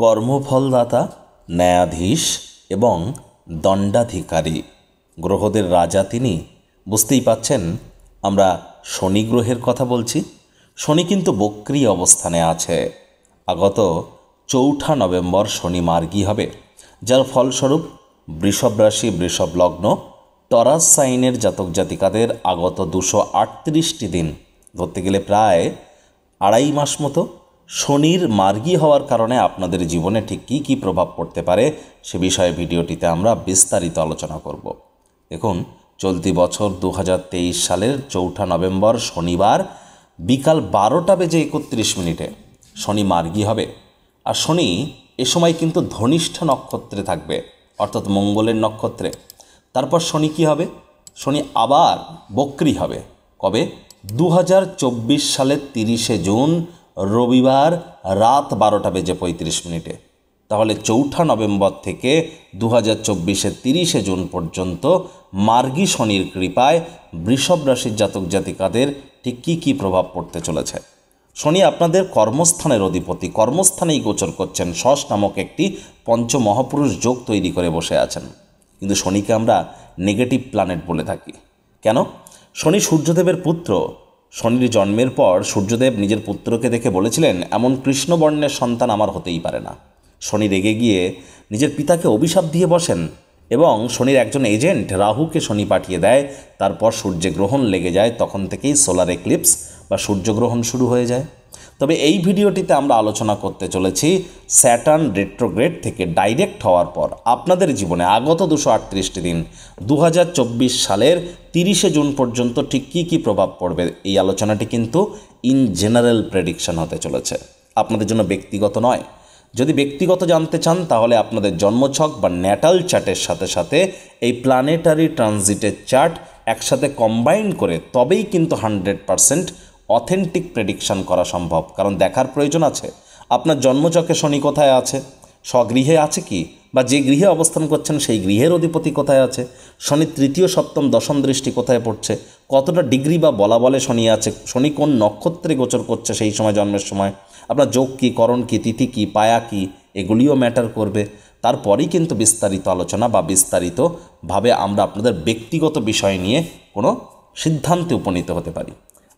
কর্মফলদাতা ন্যায়াধীশ এবং দণ্ডাধিকারী গ্রহদের রাজা তিনি বুঝতেই পাচ্ছেন আমরা শনি গ্রহের কথা বলছি শনি কিন্তু বক্রি অবস্থানে আছে আগত চৌঠা নভেম্বর শনি মার্গী হবে যার ফলস্বরূপ বৃষভ রাশি বৃষভ লগ্ন টরাস সাইনের জাতক জাতিকাদের আগত দুশো আটত্রিশটি দিন ধরতে গেলে প্রায় আড়াই মাস মতো শনির মার্গী হওয়ার কারণে আপনাদের জীবনে ঠিক কী কী প্রভাব পড়তে পারে সে বিষয়ে ভিডিওটিতে আমরা বিস্তারিত আলোচনা করব দেখুন চলতি বছর দু সালের চৌঠা নভেম্বর শনিবার বিকাল বারোটা বেজে একত্রিশ মিনিটে শনি মার্গী হবে আর শনি এ সময় কিন্তু ধনিষ্ঠ নক্ষত্রে থাকবে অর্থাৎ মঙ্গলের নক্ষত্রে তারপর শনি কি হবে শনি আবার বক্রি হবে কবে দু সালের তিরিশে জুন রবিবার রাত বারোটা বেজে পঁয়ত্রিশ মিনিটে তাহলে চৌঠা নভেম্বর থেকে দু হাজার চব্বিশের তিরিশে জুন পর্যন্ত মার্গী শনির কৃপায় বৃষভ রাশির জাতক জাতিকাদের ঠিক কী কী প্রভাব পড়তে চলেছে শনি আপনাদের কর্মস্থানের অধিপতি কর্মস্থানেই গোচর করছেন শস নামক একটি পঞ্চমহাপুরুষ যোগ তৈরি করে বসে আছেন কিন্তু শনিকে আমরা নেগেটিভ প্ল্যানেট বলে থাকি কেন শনি সূর্যদেবের পুত্র শনির জন্মের পর সূর্যদেব নিজের পুত্রকে দেখে বলেছিলেন এমন কৃষ্ণবর্ণের সন্তান আমার হতেই পারে না শনি রেগে গিয়ে নিজের পিতাকে অভিশাপ দিয়ে বসেন এবং শনির একজন এজেন্ট রাহুকে শনি পাঠিয়ে দেয় তারপর সূর্যগ্রহণ লেগে যায় তখন থেকেই সোলার এক্লিপস বা সূর্যগ্রহণ শুরু হয়ে যায় তবে এই ভিডিওটিতে আমরা আলোচনা করতে চলেছি স্যাটার্ন রেট্রোগ্রেড থেকে ডাইরেক্ট হওয়ার পর আপনাদের জীবনে আগত দুশো আটত্রিশটি দিন দু সালের তিরিশে জুন পর্যন্ত ঠিক কী কী প্রভাব পড়বে এই আলোচনাটি কিন্তু ইন জেনারেল প্রেডিকশন হতে চলেছে আপনাদের জন্য ব্যক্তিগত নয় যদি ব্যক্তিগত জানতে চান তাহলে আপনাদের জন্মছক বা ন্যাটাল চার্টের সাথে সাথে এই প্ল্যানেটারি ট্রানজিটের চার্ট একসাথে কম্বাইন করে তবেই কিন্তু হান্ড্রেড পারসেন্ট অথেন্টিক প্রেডিকশান করা সম্ভব কারণ দেখার প্রয়োজন আছে আপনার জন্মচকে শনি কোথায় আছে স্বগৃহে আছে কি বা যে গৃহে অবস্থান করছেন সেই গৃহের অধিপতি কোথায় আছে শনি তৃতীয় সপ্তম দশম দৃষ্টি কোথায় পড়ছে কতটা ডিগ্রি বা বলা বলে শনি আছে শনি কোন নক্ষত্রে গোচর করছে সেই সময় জন্মের সময় আপনার যোগ কী করণ কী তিথি কী পায়া কী এগুলিও ম্যাটার করবে তারপরেই কিন্তু বিস্তারিত আলোচনা বা বিস্তারিতভাবে আমরা আপনাদের ব্যক্তিগত বিষয় নিয়ে কোনো সিদ্ধান্তে উপনীত হতে পারি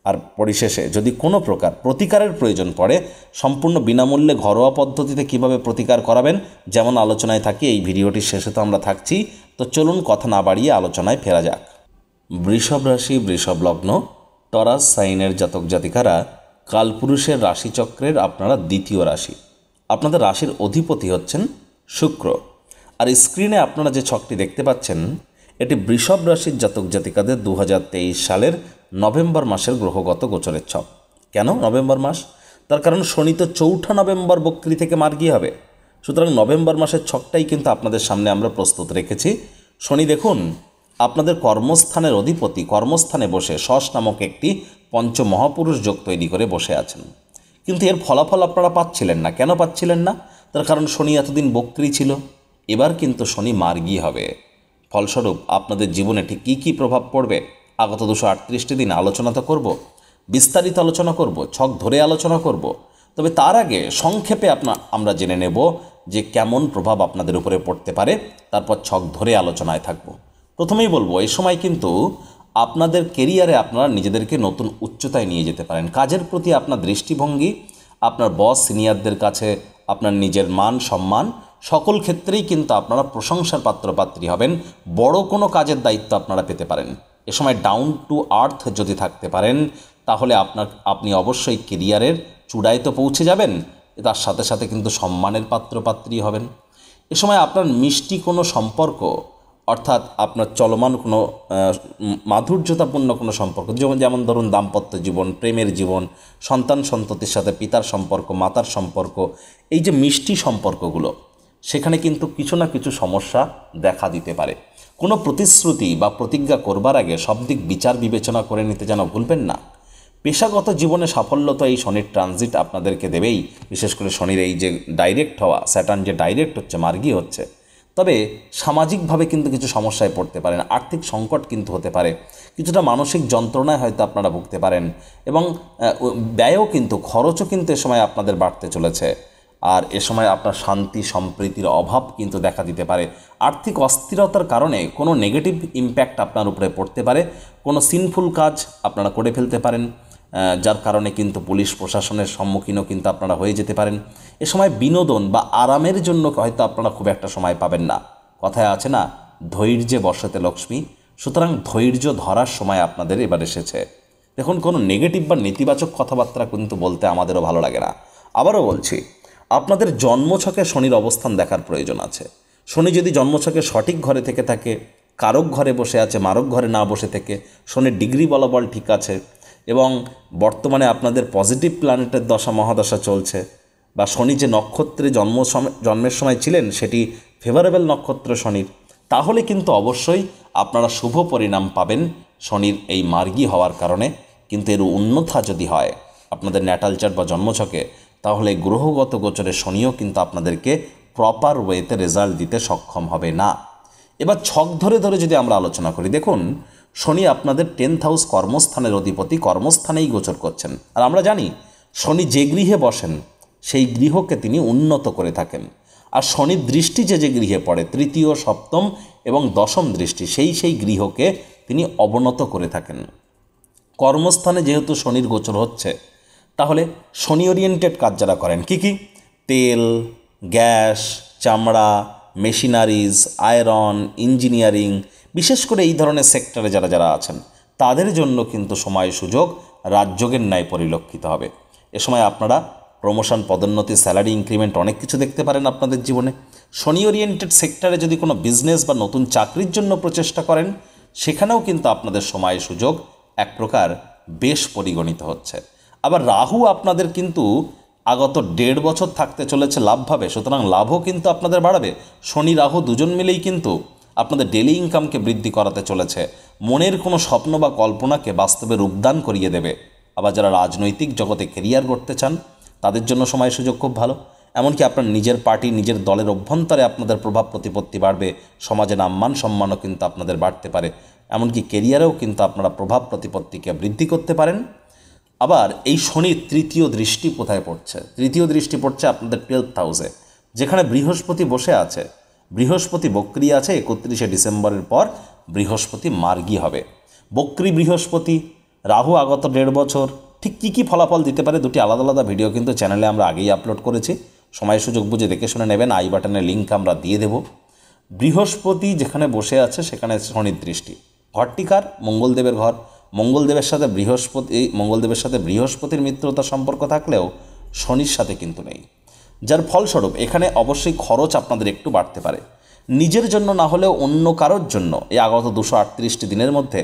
আর পরিশেষে যদি কোনো প্রকার প্রতিকারের প্রয়োজন পড়ে সম্পূর্ণ বিনামূল্যে ঘরোয়া পদ্ধতিতে কিভাবে প্রতিকার করাবেন যেমন আলোচনায় থাকি এই ভিডিওটির শেষে তো আমরা থাকছি তো চলুন কথা না বাড়িয়ে আলোচনায় ফেরা যাক বৃষভ রাশি বৃষভ লগ্ন টরাস সাইনের জাতক জাতিকারা কালপুরুষের রাশিচক্রের আপনারা দ্বিতীয় রাশি আপনাদের রাশির অধিপতি হচ্ছেন শুক্র আর স্ক্রিনে আপনারা যে ছকটি দেখতে পাচ্ছেন এটি বৃষভ রাশির জাতক জাতিকাদের দু সালের নভেম্বর মাসের গ্রহগত গোচরের ছক কেন নভেম্বর মাস তার কারণ শনি তো চৌঠা নভেম্বর বক্রি থেকে মার্গি হবে সুতরাং নভেম্বর মাসের ছকটাই কিন্তু আপনাদের সামনে আমরা প্রস্তুত রেখেছি শনি দেখুন আপনাদের কর্মস্থানের অধিপতি কর্মস্থানে বসে শস নামক একটি পঞ্চ মহাপুরুষ যোগ তৈরি করে বসে আছেন কিন্তু এর ফলাফল আপনারা পাচ্ছিলেন না কেন পাচ্ছিলেন না তার কারণ শনি এতদিন বক্রি ছিল এবার কিন্তু শনি মার্গি হবে ফলস্বরূপ আপনাদের জীবনে ঠিক কী কী প্রভাব পড়বে আগত দুশো আটত্রিশটি দিন আলোচনা তো করব বিস্তারিত আলোচনা করব ছক ধরে আলোচনা করব তবে তার আগে সংক্ষেপে আপনার আমরা জেনে নেব যে কেমন প্রভাব আপনাদের উপরে পড়তে পারে তারপর ছক ধরে আলোচনায় থাকব প্রথমেই বলবো এই সময় কিন্তু আপনাদের কেরিয়ারে আপনারা নিজেদেরকে নতুন উচ্চতায় নিয়ে যেতে পারেন কাজের প্রতি আপনার দৃষ্টিভঙ্গি আপনার বস সিনিয়রদের কাছে আপনার নিজের মান সম্মান সকল ক্ষেত্রেই কিন্তু আপনারা প্রশংসার পাত্রপাত্রী হবেন বড় কোনো কাজের দায়িত্ব আপনারা পেতে পারেন এ সময় ডাউন টু আর্থ যদি থাকতে পারেন তাহলে আপনার আপনি অবশ্যই কেরিয়ারের চূড়ায় তো পৌঁছে যাবেন তার সাথে সাথে কিন্তু সম্মানের পাত্রপাত্রী হবেন এ সময় আপনার মিষ্টি কোনো সম্পর্ক অর্থাৎ আপনার চলমান কোনো মাধুর্যতাপূর্ণ কোনো সম্পর্ক যেমন যেমন ধরুন দাম্পত্য জীবন প্রেমের জীবন সন্তান সন্ততির সাথে পিতার সম্পর্ক মাতার সম্পর্ক এই যে মিষ্টি সম্পর্কগুলো সেখানে কিন্তু কিছু না কিছু সমস্যা দেখা দিতে পারে কোনো প্রতিশ্রুতি বা প্রতিজ্ঞা করবার আগে সব দিক বিচার বিবেচনা করে নিতে যেন ভুলবেন না পেশাগত জীবনে সাফল্য তো এই শনির ট্রানজিট আপনাদেরকে দেবেই বিশেষ করে শনির এই যে ডাইরেক্ট হওয়া স্যাটার্ন যে ডাইরেক্ট হচ্ছে মার্গি হচ্ছে তবে সামাজিকভাবে কিন্তু কিছু সমস্যায় পড়তে পারেন আর্থিক সংকট কিন্তু হতে পারে কিছুটা মানসিক যন্ত্রণায় হয়তো আপনারা ভুগতে পারেন এবং ব্যয়ও কিন্তু খরচও কিন্তু এ সময় আপনাদের বাড়তে চলেছে আর এ সময় আপনার শান্তি সম্প্রীতির অভাব কিন্তু দেখা দিতে পারে আর্থিক অস্থিরতার কারণে কোনো নেগেটিভ ইম্প্যাক্ট আপনার উপরে পড়তে পারে কোনো সিনফুল কাজ আপনারা করে ফেলতে পারেন যার কারণে কিন্তু পুলিশ প্রশাসনের সম্মুখীনও কিন্তু আপনারা হয়ে যেতে পারেন এ সময় বিনোদন বা আরামের জন্য হয়তো আপনারা খুব একটা সময় পাবেন না কথায় আছে না ধৈর্যে বসতে লক্ষ্মী সুতরাং ধৈর্য ধরার সময় আপনাদের এবার এসেছে দেখুন কোনো নেগেটিভ বা নেতিবাচক কথাবার্তা কিন্তু বলতে আমাদেরও ভালো লাগে না আবারও বলছি আপনাদের জন্মছকে শনির অবস্থান দেখার প্রয়োজন আছে শনি যদি জন্মছকে সঠিক ঘরে থেকে থাকে কারক ঘরে বসে আছে মারক ঘরে না বসে থেকে শনির ডিগ্রি বলাবল ঠিক আছে এবং বর্তমানে আপনাদের পজিটিভ প্ল্যানেটের দশা মহাদশা চলছে বা শনি যে নক্ষত্রে জন্ম জন্মের সময় ছিলেন সেটি ফেভারেবল নক্ষত্র শনির তাহলে কিন্তু অবশ্যই আপনারা শুভ পরিণাম পাবেন শনির এই মার্গী হওয়ার কারণে কিন্তু এর উন্নতা যদি হয় আপনাদের ন্যাটাল চার্ট বা জন্মছকে তাহলে গ্রহগত গোচরে শনিও কিন্তু আপনাদেরকে প্রপার ওয়েতে রেজাল্ট দিতে সক্ষম হবে না এবার ছক ধরে ধরে যদি আমরা আলোচনা করি দেখুন শনি আপনাদের টেন্থ হাউস কর্মস্থানের অধিপতি কর্মস্থানেই গোচর করছেন আর আমরা জানি শনি যে গৃহে বসেন সেই গৃহকে তিনি উন্নত করে থাকেন আর শনির দৃষ্টি যে যে গৃহে পড়ে তৃতীয় সপ্তম এবং দশম দৃষ্টি সেই সেই গৃহকে তিনি অবনত করে থাকেন কর্মস্থানে যেহেতু শনির গোচর হচ্ছে তাহলে শনি ওরিয়েন্টেড কাজ যারা করেন কি কি তেল গ্যাস চামড়া মেশিনারিজ আয়রন ইঞ্জিনিয়ারিং বিশেষ করে এই ধরনের সেক্টরে যারা যারা আছেন তাদের জন্য কিন্তু সময় সুযোগ রাজযোগের ন্যায় পরিলক্ষিত হবে এ সময় আপনারা প্রমোশন পদোন্নতি স্যালারি ইনক্রিমেন্ট অনেক কিছু দেখতে পারেন আপনাদের জীবনে শনি ওরিয়েন্টেড সেক্টরে যদি কোনো বিজনেস বা নতুন চাকরির জন্য প্রচেষ্টা করেন সেখানেও কিন্তু আপনাদের সময় সুযোগ এক প্রকার বেশ পরিগণিত হচ্ছে আবার রাহু আপনাদের কিন্তু আগত দেড় বছর থাকতে চলেছে লাভভাবে সুতরাং লাভও কিন্তু আপনাদের বাড়াবে শনি রাহু দুজন মিলেই কিন্তু আপনাদের ডেলি ইনকামকে বৃদ্ধি করাতে চলেছে মনের কোনো স্বপ্ন বা কল্পনাকে বাস্তবে রূপদান করিয়ে দেবে আবার যারা রাজনৈতিক জগতে কেরিয়ার করতে চান তাদের জন্য সময় সুযোগ খুব ভালো এমনকি আপনার নিজের পার্টি নিজের দলের অভ্যন্তরে আপনাদের প্রভাব প্রতিপত্তি বাড়বে সমাজে মান সম্মানও কিন্তু আপনাদের বাড়তে পারে এমনকি কেরিয়ারেও কিন্তু আপনারা প্রভাব প্রতিপত্তিকে বৃদ্ধি করতে পারেন আবার এই শনি তৃতীয় দৃষ্টি কোথায় পড়ছে তৃতীয় দৃষ্টি পড়ছে আপনাদের টুয়েলভ হাউসে যেখানে বৃহস্পতি বসে আছে বৃহস্পতি বক্রি আছে একত্রিশে ডিসেম্বরের পর বৃহস্পতি মার্গী হবে বক্রি বৃহস্পতি রাহু আগত দেড় বছর ঠিক কী কী ফলাফল দিতে পারে দুটি আলাদা আলাদা ভিডিও কিন্তু চ্যানেলে আমরা আগেই আপলোড করেছি সময় সুযোগ বুঝে দেখে শুনে নেবেন আই বাটনের লিঙ্ক আমরা দিয়ে দেব বৃহস্পতি যেখানে বসে আছে সেখানে শনির দৃষ্টি ঘরটিকার মঙ্গলদেবের ঘর মঙ্গলদেবের সাথে বৃহস্পতি এই মঙ্গলদেবের সাথে বৃহস্পতির মিত্রতা সম্পর্ক থাকলেও শনির সাথে কিন্তু নেই যার ফলস্বরূপ এখানে অবশ্যই খরচ আপনাদের একটু বাড়তে পারে নিজের জন্য না হলেও অন্য কারোর জন্য এই আগত দুশো আটত্রিশটি দিনের মধ্যে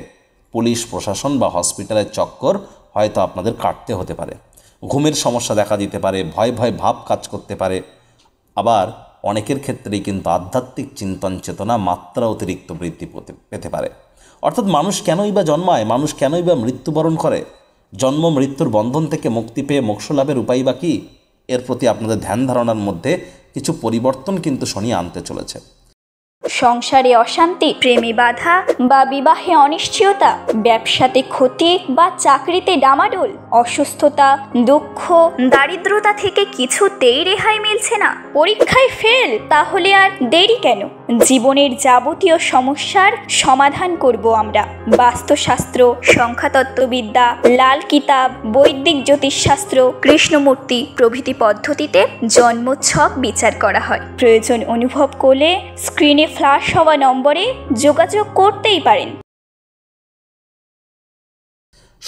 পুলিশ প্রশাসন বা হসপিটালের চক্কর হয়তো আপনাদের কাটতে হতে পারে ঘুমের সমস্যা দেখা দিতে পারে ভয় ভয় ভাব কাজ করতে পারে আবার অনেকের ক্ষেত্রেই কিন্তু আধ্যাত্মিক চিন্তন চেতনা মাত্রা অতিরিক্ত বৃদ্ধি পেতে পারে অর্থাৎ মানুষ কেনই বা জন্মায় মানুষ কেনই বা মৃত্যুবরণ করে জন্ম মৃত্যুর বন্ধন থেকে মুক্তি পেয়ে মোক্ষ লাভের উপায় বা কী এর প্রতি আপনাদের ধ্যান ধারণার মধ্যে কিছু পরিবর্তন কিন্তু শনি আনতে চলেছে সংসারে অশান্তি প্রেমে বাধা বা বিবাহে অনিশ্চয়তা ব্যবসাতে ক্ষতি বা চাকরিতে ডামাডোল অসুস্থতা দুঃখ দারিদ্রতা থেকে কিছুতেই রেহাই মিলছে না পরীক্ষায় ফেল তাহলে আর দেরি কেন জীবনের যাবতীয় সমস্যার সমাধান করব আমরা বাস্তুশাস্ত্র সংখ্যাতত্ত্ববিদ্যা লাল কিতাব বৈদিক জ্যোতিষশাস্ত্র কৃষ্ণমূর্তি প্রভৃতি পদ্ধতিতে জন্মোৎসব বিচার করা হয় প্রয়োজন অনুভব করলে স্ক্রিনে ফ্লাশ হওয়া নম্বরে যোগাযোগ করতেই পারেন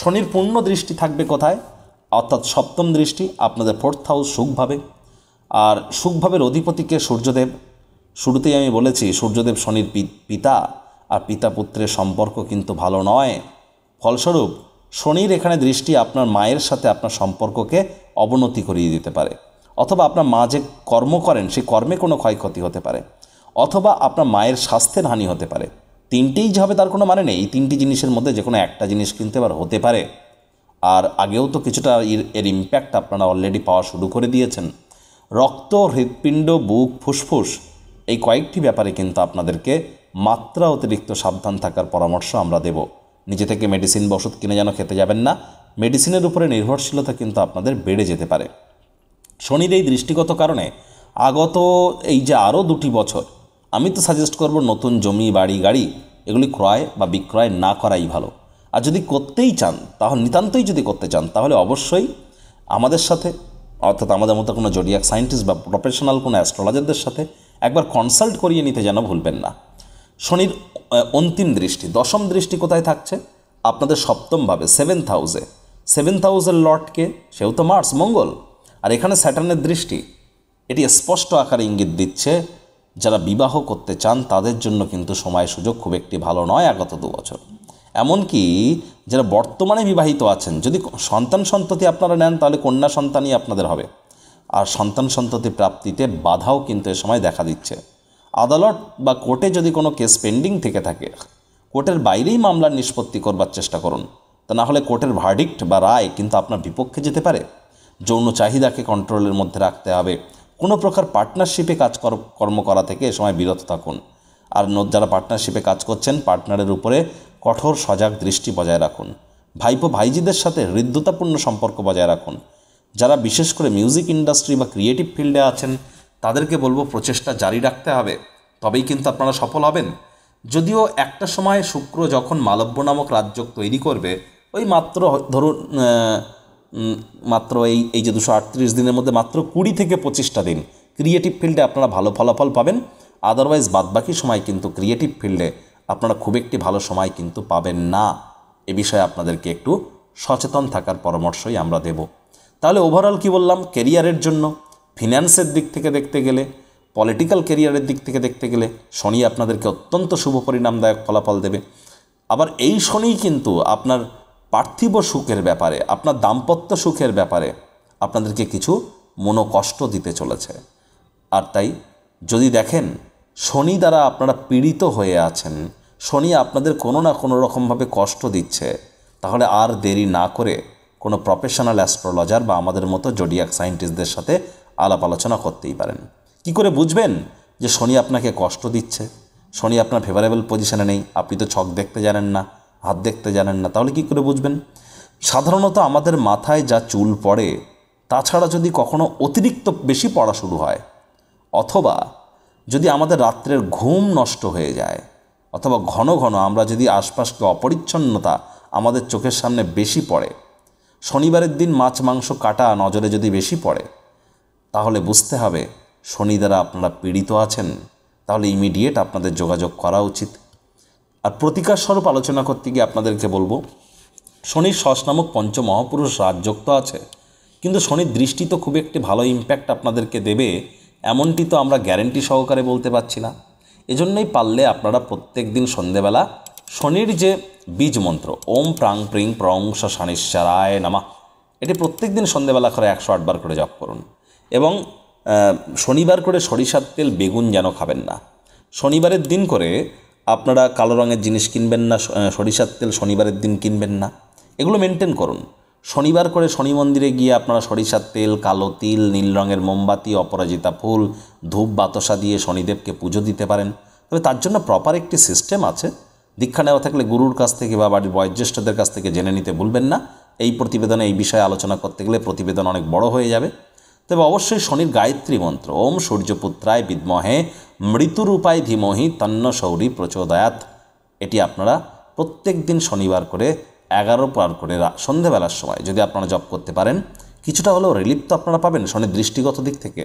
শনির পূর্ণ দৃষ্টি থাকবে কোথায় অর্থাৎ সপ্তম দৃষ্টি আপনাদের ফোর্থ হাউস সুখভাবে আর সুখভাবের অধিপতিকে সূর্যদেব শুরুতেই আমি বলেছি সূর্যদেব শনির পিতা আর পিতা পুত্রের সম্পর্ক কিন্তু ভালো নয় ফলস্বরূপ শনির এখানে দৃষ্টি আপনার মায়ের সাথে আপনার সম্পর্ককে অবনতি করিয়ে দিতে পারে অথবা আপনার মা যে কর্ম করেন সেই কর্মে কোনো ক্ষয়ক্ষতি হতে পারে অথবা আপনার মায়ের স্বাস্থ্যের হানি হতে পারে তিনটেই যে হবে তার কোনো মানে নেই এই তিনটি জিনিসের মধ্যে যে কোনো একটা জিনিস কিনতে এবার হতে পারে আর আগেও তো কিছুটা এর ইম্প্যাক্ট আপনারা অলরেডি পাওয়া শুরু করে দিয়েছেন রক্ত হৃৎপিণ্ড বুক ফুসফুস এই কয়েকটি ব্যাপারে কিন্তু আপনাদেরকে মাত্রা অতিরিক্ত সাবধান থাকার পরামর্শ আমরা দেব নিজে থেকে মেডিসিন বা ওষুধ কিনে যেন খেতে যাবেন না মেডিসিনের উপরে নির্ভরশীলতা কিন্তু আপনাদের বেড়ে যেতে পারে শনির এই দৃষ্টিগত কারণে আগত এই যে আরও দুটি বছর আমি তো সাজেস্ট করব নতুন জমি বাড়ি গাড়ি এগুলি ক্রয় বা বিক্রয় না করাই ভালো আর যদি করতেই চান তাহলে নিতান্তই যদি করতে চান তাহলে অবশ্যই আমাদের সাথে অর্থাৎ আমাদের মতো কোনো জোডিয়াক সায়েন্টিস্ট বা প্রফেশনাল কোনো অ্যাস্ট্রোলজারদের সাথে একবার কনসাল্ট করিয়ে নিতে যেন ভুলবেন না শনির অন্তিম দৃষ্টি দশম দৃষ্টি কোথায় থাকছে আপনাদের সপ্তমভাবে সেভেন্থ হাউসে সেভেন্থ হাউসের লটকে সেও তো মার্স মঙ্গল আর এখানে স্যাটার্নের দৃষ্টি এটি স্পষ্ট আকারে ইঙ্গিত দিচ্ছে যারা বিবাহ করতে চান তাদের জন্য কিন্তু সময় সুযোগ খুব একটি ভালো নয় আগত দু বছর এমনকি যারা বর্তমানে বিবাহিত আছেন যদি সন্তান সন্ততি আপনারা নেন তাহলে কন্যা সন্তানই আপনাদের হবে আর সন্তান সন্ততি প্রাপ্তিতে বাধাও কিন্তু এ সময় দেখা দিচ্ছে আদালত বা কোর্টে যদি কোনো কেস পেন্ডিং থেকে থাকে কোর্টের বাইরেই মামলার নিষ্পত্তি করবার চেষ্টা করুন তা না হলে কোর্টের ভার্ডিক্ট বা রায় কিন্তু আপনার বিপক্ষে যেতে পারে যৌন চাহিদাকে কন্ট্রোলের মধ্যে রাখতে হবে কোনো প্রকার পার্টনারশিপে কাজ কর্ম করা থেকে এ সময় বিরত থাকুন আর যারা পার্টনারশিপে কাজ করছেন পার্টনারের উপরে কঠোর সজাগ দৃষ্টি বজায় রাখুন ভাইপো ভাইজিদের সাথে হৃদ্যতাপূর্ণ সম্পর্ক বজায় রাখুন যারা বিশেষ করে মিউজিক ইন্ডাস্ট্রি বা ক্রিয়েটিভ ফিল্ডে আছেন তাদেরকে বলবো প্রচেষ্টা জারি রাখতে হবে তবেই কিন্তু আপনারা সফল হবেন যদিও একটা সময় শুক্র যখন মালব্য নামক রাজ্য তৈরি করবে ওই মাত্র ধরুন মাত্র এই এই যে দুশো আটত্রিশ দিনের মধ্যে মাত্র কুড়ি থেকে পঁচিশটা দিন ক্রিয়েটিভ ফিল্ডে আপনারা ভালো ফলাফল পাবেন আদারওয়াইজ বাদবাকি সময় কিন্তু ক্রিয়েটিভ ফিল্ডে আপনারা খুব একটি ভালো সময় কিন্তু পাবেন না এ বিষয়ে আপনাদেরকে একটু সচেতন থাকার পরামর্শই আমরা দেবো তাহলে ওভারঅল কি বললাম কেরিয়ারের জন্য ফিন্যান্সের দিক থেকে দেখতে গেলে পলিটিক্যাল কেরিয়ারের দিক থেকে দেখতে গেলে শনি আপনাদেরকে অত্যন্ত শুভ পরিণামদায়ক ফলাফল দেবে আবার এই শনি কিন্তু আপনার পার্থিব সুখের ব্যাপারে আপনার দাম্পত্য সুখের ব্যাপারে আপনাদেরকে কিছু মনোকষ্ট দিতে চলেছে আর তাই যদি দেখেন শনি দ্বারা আপনারা পীড়িত হয়ে আছেন শনি আপনাদের কোনো না কোনো রকমভাবে কষ্ট দিচ্ছে তাহলে আর দেরি না করে কোনো প্রফেশনাল অ্যাস্ট্রোলজার বা আমাদের মতো জডিয়াক সায়েন্টিস্টদের সাথে আলাপ আলোচনা করতেই পারেন কি করে বুঝবেন যে শনি আপনাকে কষ্ট দিচ্ছে শনি আপনার ফেভারেবল পজিশানে নেই আপনি তো ছক দেখতে জানেন না হাত দেখতে জানেন না তাহলে কি করে বুঝবেন সাধারণত আমাদের মাথায় যা চুল পড়ে তাছাড়া যদি কখনো অতিরিক্ত বেশি পড়া শুরু হয় অথবা যদি আমাদের রাত্রের ঘুম নষ্ট হয়ে যায় অথবা ঘন ঘন আমরা যদি আশপাশকে অপরিচ্ছন্নতা আমাদের চোখের সামনে বেশি পড়ে শনিবারের দিন মাছ মাংস কাটা নজরে যদি বেশি পড়ে তাহলে বুঝতে হবে শনি দ্বারা আপনারা পীড়িত আছেন তাহলে ইমিডিয়েট আপনাদের যোগাযোগ করা উচিত আর প্রতিকার স্বরূপ আলোচনা করতে গিয়ে আপনাদেরকে বলবো শনির শস নামক পঞ্চ মহাপুরুষ আছে কিন্তু শনির দৃষ্টি তো খুব একটি ভালো ইম্প্যাক্ট আপনাদেরকে দেবে এমনটি তো আমরা গ্যারেন্টি সহকারে বলতে পারছি না এজন্যই পারলে আপনারা প্রত্যেক দিন সন্ধেবেলা শনির যে বীজ মন্ত্র ওম প্রাং প্রিং প্রং শানিশ্বারায় নামা এটি প্রত্যেক দিন সন্ধেবেলা করে একশো আটবার করে জপ করুন এবং শনিবার করে সরিষার তেল বেগুন যেন খাবেন না শনিবারের দিন করে আপনারা কালো রঙের জিনিস কিনবেন না সরিষার তেল শনিবারের দিন কিনবেন না এগুলো মেনটেন করুন শনিবার করে শনি মন্দিরে গিয়ে আপনারা সরিষার তেল কালো তিল নীল রঙের মোমবাতি অপরাজিতা ফুল ধূপ বাতাসা দিয়ে শনিদেবকে পুজো দিতে পারেন তবে তার জন্য প্রপার একটি সিস্টেম আছে দীক্ষা নেওয়া থাকলে গুরুর কাছ থেকে বা বাড়ির বয়োজ্যেষ্ঠদের কাছ থেকে জেনে নিতে ভুলবেন না এই প্রতিবেদনে এই বিষয়ে আলোচনা করতে গেলে প্রতিবেদন অনেক বড় হয়ে যাবে তবে অবশ্যই শনির গায়ত্রী মন্ত্র ওম সূর্যপুত্রায় বিদ্মহে মৃত্যুরূপায় ধীমহি তন্ন শৌরী প্রচোদয়াত এটি আপনারা প্রত্যেক দিন শনিবার করে এগারো পার করে সন্ধেবেলার সময় যদি আপনারা জব করতে পারেন কিছুটা হলেও রিলিফ তো আপনারা পাবেন শনির দৃষ্টিগত দিক থেকে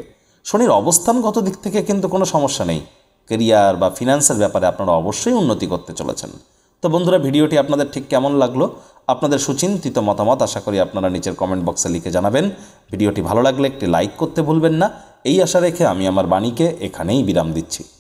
শনির অবস্থানগত দিক থেকে কিন্তু কোনো সমস্যা নেই কেরিয়ার বা ফিনান্সের ব্যাপারে আপনারা অবশ্যই উন্নতি করতে চলেছেন তো বন্ধুরা ভিডিওটি আপনাদের ঠিক কেমন লাগলো আপনাদের সুচিন্তিত মতামত আশা করি আপনারা নিচের কমেন্ট বক্সে লিখে জানাবেন ভিডিওটি ভালো লাগলে একটি লাইক করতে ভুলবেন না এই আশা রেখে আমি আমার বাণীকে এখানেই বিরাম দিচ্ছি